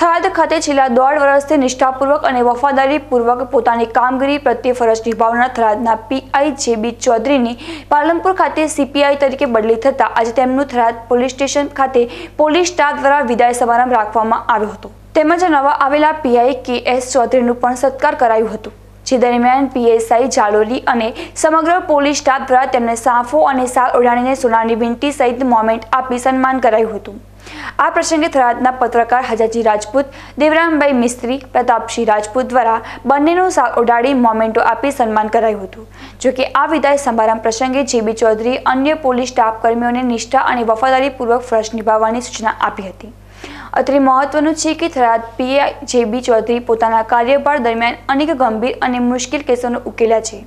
થરાદ ખાતે છેલ્લા દોઢ વર્ષથી નિષ્ઠાપૂર્વક અને વફાદારીપૂર્વક પોતાની કામગીરી પ્રત્યે ફરજ નિભાવનાર થરાદના પીઆઈ જે બી ચૌધરીની પાલનપુર ખાતે સીપીઆઈ તરીકે બદલી થતાં આજે તેમનું થરાદ પોલીસ સ્ટેશન ખાતે પોલીસ સ્ટાફ દ્વારા વિદાય સમારંભ રાખવામાં આવ્યો હતો તેમજ નવા આવેલા પીઆઈ કે એસ ચૌધરીનું પણ સત્કાર કરાયું હતું જે દરમિયાન પીએસઆઈ જાલોલી અને સમગ્ર પોલીસ સ્ટાફ દ્વારા તેમને સાફો અને સાલ ઓઢાણીને સોનાની વિનંતી સહિત મોમેન્ટ આપી સન્માન કરાયું હતું આ પ્રસંગે થરાદના પત્રકાર હજાજી રાજપૂત દેવરામભાઈ મિસ્ત્રી પ્રતાપસિંહ રાજપૂત દ્વારા બંનેનું સાલ ઉડાડી મોમેન્ટો આપી સન્માન કરાયું હતું જોકે આ વિદાય સમારંભ પ્રસંગે જેબી ચૌધરી અન્ય પોલીસ સ્ટાફ કર્મીઓને નિષ્ઠા અને વફાદારીપૂર્વક ફરજ નિભાવવાની સૂચના આપી હતી અત્રે મહત્વનું છે કે થરાદ પીઆઈ જેબી ચૌધરી પોતાના કાર્યભાર દરમિયાન અનેક ગંભીર અને મુશ્કેલ કેસોનો ઉકેલા છે